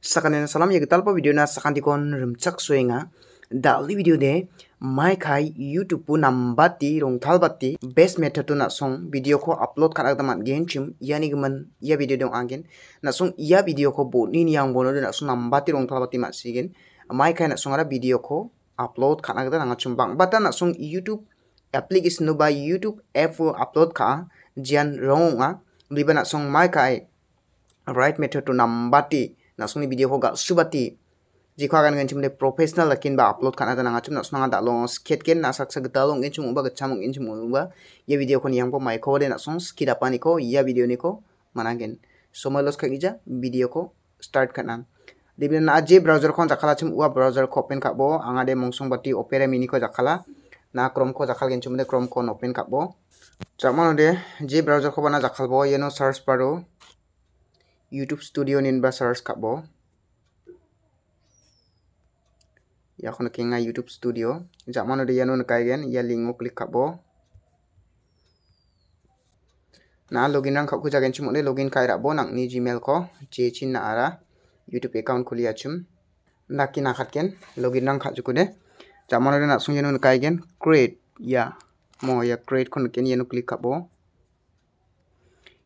sakane salam yagi talpa video na sakanti kon rumchak suenga dali video de mai khai youtube pu nambati rongthal batti best method tu na song video ko upload kan agdaman gen chim yani gman ya video dong angin na song ya video ko bo ni yang bono de na song nambati rongthal batti ma sigin mai khai na song ara video ko upload kan agda nanga chum bang bata na song youtube application no ba youtube app upload ka jian ronga liba na song mai khai right method tu nambati nasungni video hoga subati jikhagan gen chimde professional lakin ba upload khana da nangachum nasunga da long sket ken nasak sak da long enchum ba gacham enchum ba Ya video kon yang po mai ko de nasung skira pani ko ya video ni ko manangen somoy los khagija video ko start khana Di na je browser kon jakhala chim wa browser ko open kabo anga de mongsong bati opera mini ko jakhala na chrome ko jakhal gen chimde chrome ko open kabo jamon de je browser ko bana jakhal bo yeno search paro YouTube Studio ninba bo. Ya aku kenga YouTube Studio jamano de yanu kaigen ya lingo klik kabo na login rang khakku jagen chumone login kaira bo ni gmail ko je chin na ara youtube account khuli achum naki na khatken login rang khajuku de jamano de na sungjenu kaigen create ya mo ya create kon ken yenu click kabo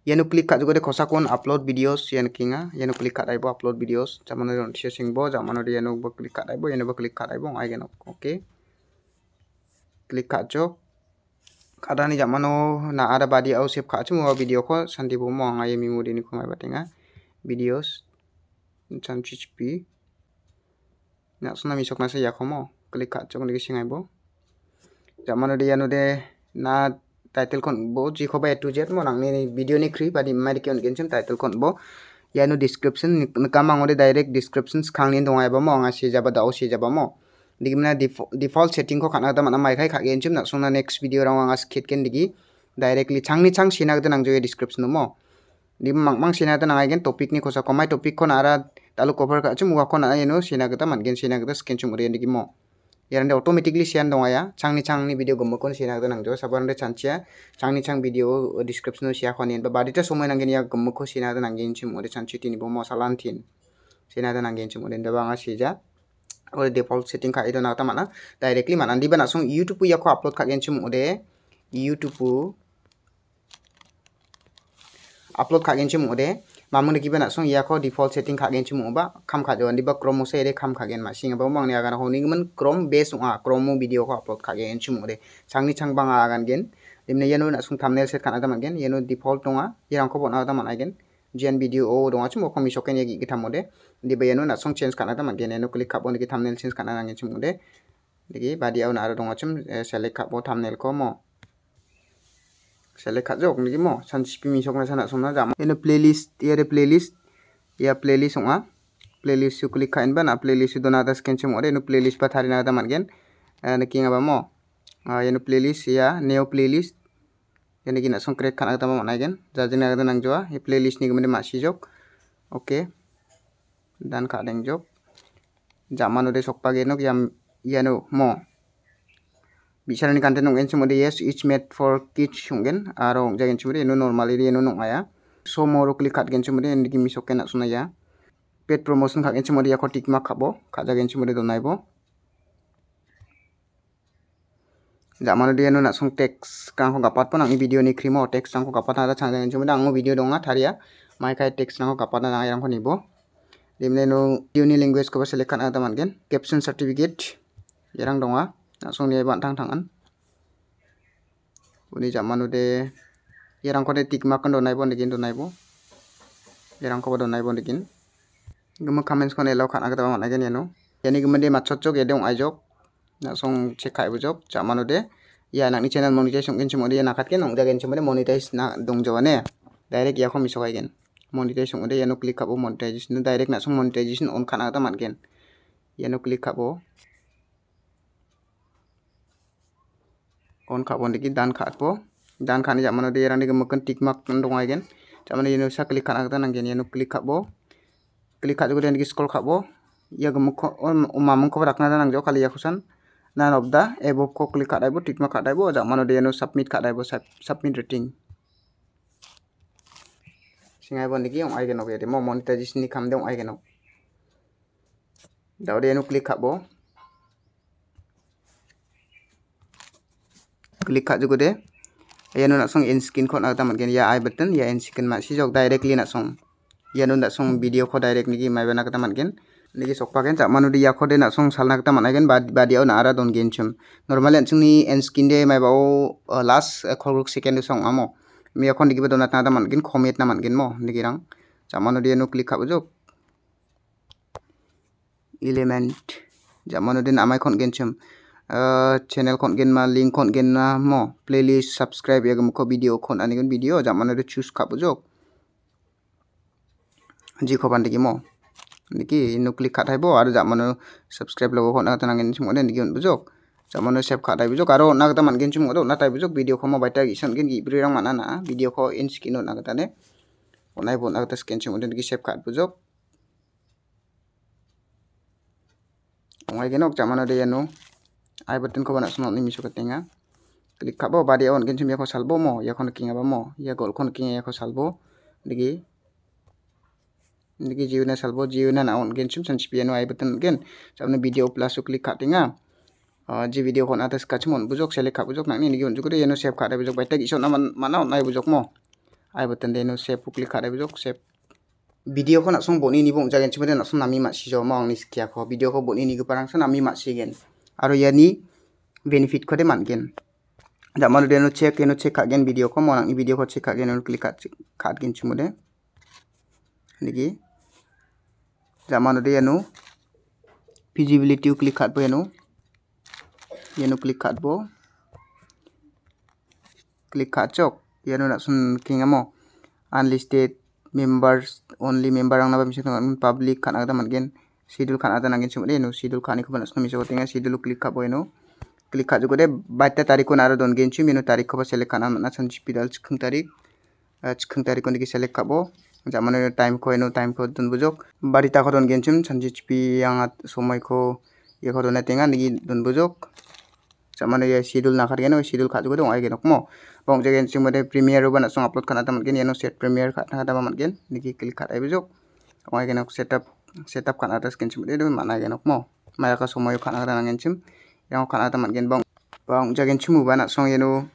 yanu klik kat juga de kosa kon upload videos yan kinga yanu klik kat aibo upload videos zaman de notice sing bo zaman de yanu bo klik kat aibo yanu bo klik kat aibo ai genok oke klik kat jo kada ni zaman na ada badi au save kat chu video ko santi bo mong ai mi mudi ni ko mai batenga videos chan chi chi na sona mi sok na ya mo klik kat jo ni sing aibo zaman de yanu de na title kon bo ji khoba ya to z mo nang ni video ni khri badi mari kyon genchen title kon bo ya no description nikam angore direct descriptions khangni dongai ba mo anga se jaba dao se jaba mo digimna default setting ko khana da mana mai khai khage enchim na sona next video rang anga skit ken digi directly ni chang sina da nang jo ya description mo Di mang mang sina da nang aigen topic ni kosa komai topic kon ara talu cover ka chu muga kon ayeno sina da ya mangen sina da skin chu mure digi mo yarande automatically sian dongaya changni changni video go mokon sina gdang jo sabarande chanchia changni chang video uh, description sia khonin ba badita somoy nangin ya go mokko sina gdang ngin chim ore chanchi tini bo mosalan tin sina gdang ngin chim ore ndaba nga sija ore default setting kha ido na tamana directly manan diba na sung youtube ya ko upload kak gen chim ore youtube upload kak gen chim ore mamung ki bena song yako default setting khagen chumu ba kam kha dewan diba chrome se re kam khagen ma singa ba mangne agana honi ningman chrome base unga ah, chrome video ko upload khagen chumu ni sangni changbang agan ah gen dimne yano na song thumbnail set kan adam gen yano default tonga ah, iya yang ko bona adam agen jian video o donga ko mi shoken yagi Di diba yano na song change kan adam gen yano klik kap on ki thumbnail change kan agan chumu de digi badi na aro donga chum eh, select kap bo thumbnail ko mo select khajok ni mo san sipimi sokna sana sokna jama ini playlist yere playlist ya playlist semua, playlist su klik kain bana playlist itu nada scan kenche mo ene playlist pa thari na da mangen ene kinga ba mo playlist ya neo playlist ini kina song create khana ada ma gen, jadi jina ga nang jowa, e playlist ni kemudian ma shi jok oke dan kha deng jok udah de sok ge nok yam yano mo bisarani content onggen chumori yes each made for kids onggen aro ongjagen chumori eno normal ri eno aya so moro click khatgen chumori endi ki suna ya pet promotion khagen chumori yakho tick mark khabo khajagen chumori donaibo jamano dia nuna sung teks kangko kapat pun angi video ni krimo teks kangko kapat ada changjangan cuma angu video dong donga tharia ya. mai kai teks kangko kapat na yang ko nibo dimne nu video ni language ko selekan ada mangen kan? caption certificate dong donga ah nak song dia bantang tangan uni udah. manu de irang kode tik makan do donai dikin do naibo irang ko do naibo dikin gemu comments kon elo khana kata bangon no. yano yani gemu de matchot jok edong ajok nak song cek kai bujok jak manu de ya nak ni channel monetize song kencu mode nakat ken nong jagen cuman monetize nak dong jawane direct ya ko misok agen monetization udah nu klik kapo monetization direct nak song monetization on khana kata Ya nu klik kapo kon kha bon dan kha po dan kha ni jak mano de rani gemakan tik mak ndong gen jak mano yenu sa klik kha agda nang gen yenu klik kha bo klik kha jogo den deki scroll kha bo ya gemuk mamang ko rakna danang jo kali yakusan nan obda ebob eh, ko klik kha daibo tik mak kha daibo jak mano de yenu submit kha daibo submit rating singai bon deki ong aigen ok ya de mo monetization ni kham de ong aigen ok dau de yenu klik kha bo klik kat juga dia ya nu nak song in skin kod nak tamat gen ya i button ya in skin mak si jok directly nak song ya nu nak song video kod direct ni mai bana kata mat gen ni sok pak gen tak manu dia kod nak song sal nak tamat gen bad bad dia nak ara don gen chum normal en ni in skin dia mai bau last khol ruk second song amo mi akon dikibe don nak tamat gen komet nak mat gen mo ni rang tak manu dia nu klik kat jok element jamanu din amai kon gen chum channel kon gen ma link kon gen na mo playlist subscribe ya gumko video kon ani gen video jam mana de choose kap jok ji ko pandiki mo niki inu klik kat hai bo ar jam mana subscribe logo kon atana gen simo den gen bujok jam mana save kat hai bujok aro na gata gen simo do na tai bujok video ko mo baita gi san gen gi bri rang mana na video ko in skin na gata ne onai bo na gata scan simo den gi save kat bujok ngai genok jam mana de ya no ai button ko bana sunot ni miso katenga klik kabo badi on kin chimya ko salbo mo ya kon kinga ba mo ya gol kon kinga ya ko salbo digi digi jiuna salbo jiuna na on kin chim san no ai button gen sabna video plus klik katinga ah, ji video kon atas kachmon bujok sele ka bujok na ni gion jukure yeno ya save ka da bujok baitek so na mana on ai bujok mo ai button de ya no save klik ka da bujok save video ko nak song bo ni bong jagen chimre nak song nami mak si jo maung ni skia ko video ko bo ni ko parang song nami mak si gen aro iani benefit kode mangen damar deno check eno check kagen video ko monang i video ko check kagen eno click kagen chumude lagi damar de eno feasibility click katbo eno eno click katbo click kachok eno na sun kingamo unlisted members only member ang nabamisik naman public kanagda mangen sidul khan ada nangin sumari nu sidul khan iku banas nomi sego tinga sidul klik kha boi nu klik kha jukode baita tarik kun aro don gen chu minu tarik kha ba select khan na chan chi pidal chkhung tarik chkhung tarik kun ki select kha bo jamane time ko eno time ko don bujok bari ta kha don gen chum chan chi pi ang somoi ko ye kha don tinga ni don bujok jamane ye sidul nakar gen sidul kha jukode ngai gen mo bong je gen chumare premier ban song upload khan ta man gen eno set premier kha ta ta man gen ni ki klik kha ta bujok ngai gen setup setup kan ada skin itu mana gen mau maya semua somoyo kan ada nangen yang kan ada matgen bang bang jagen chumu bana song yenu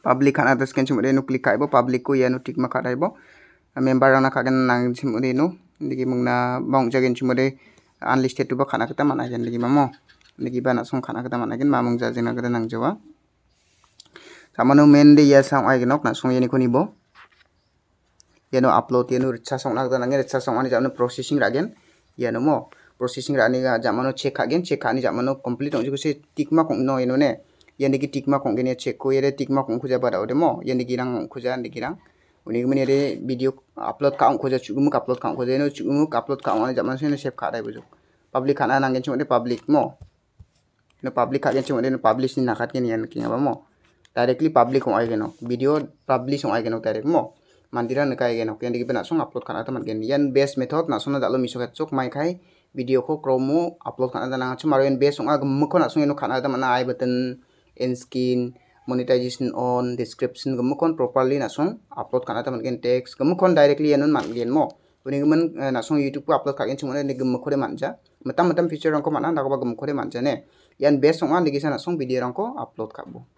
public kan ada skin chum itu klik kaibo public ko ya, nu tik maka daibo member ana kagen nangen chum itu digi mengna bang jagen cium itu unlisted tu ba kita mana gen lagi mamo lagi bana song kan kita mana gen mamung jangan kita nang jawa Samano mende ya sang ai genok na song ini kunibo yano upload yano recharge ong nagda nange recharge ong ani jamano processing ragen yano mo processing rani ga jamano check hagen check ani jamano complete ong jukuse tikma kong no yano ne yano ki tikma kong gene check ko yere tikma kong khuja bara ode mo yano ki rang khuja ani ki rang উনি মানে রে video upload কাউন খোঁজে চুকুমুক আপলোড কাউন খোঁজে চুকুমুক আপলোড কাউন মানে জামান সেনে সেভ খাটাই বুঝুক পাবলিক খানা নাঙ্গেন চুমে পাবলিক মো পাবলিক খাগেন চুমে পাবলিশ নাখাতকে নিয়ে নাকি মো ডাইরেক্টলি পাবলিক ওয়াই কেন ভিডিও পাবলিশ ওয়াই কেন ডাইরেক্ট মো mandira kayak gen oke, digi kita song upload kana teman matgen yang base method na sona dalo misalnya cuk, sok mai kai video ko kromo upload kana ta nang chum aro base song ag mukho na yang eno kana mana i button in skin monetization on description kan properly na song upload kana teman matgen text kan directly nun matgen mo ini eh, na song YouTube ko upload kakin cuma ini gemuk kore manja. Metam metam feature orang kok mana, nak apa gemuk kore manja ne. yang best song an digi sana video video kok upload kabu.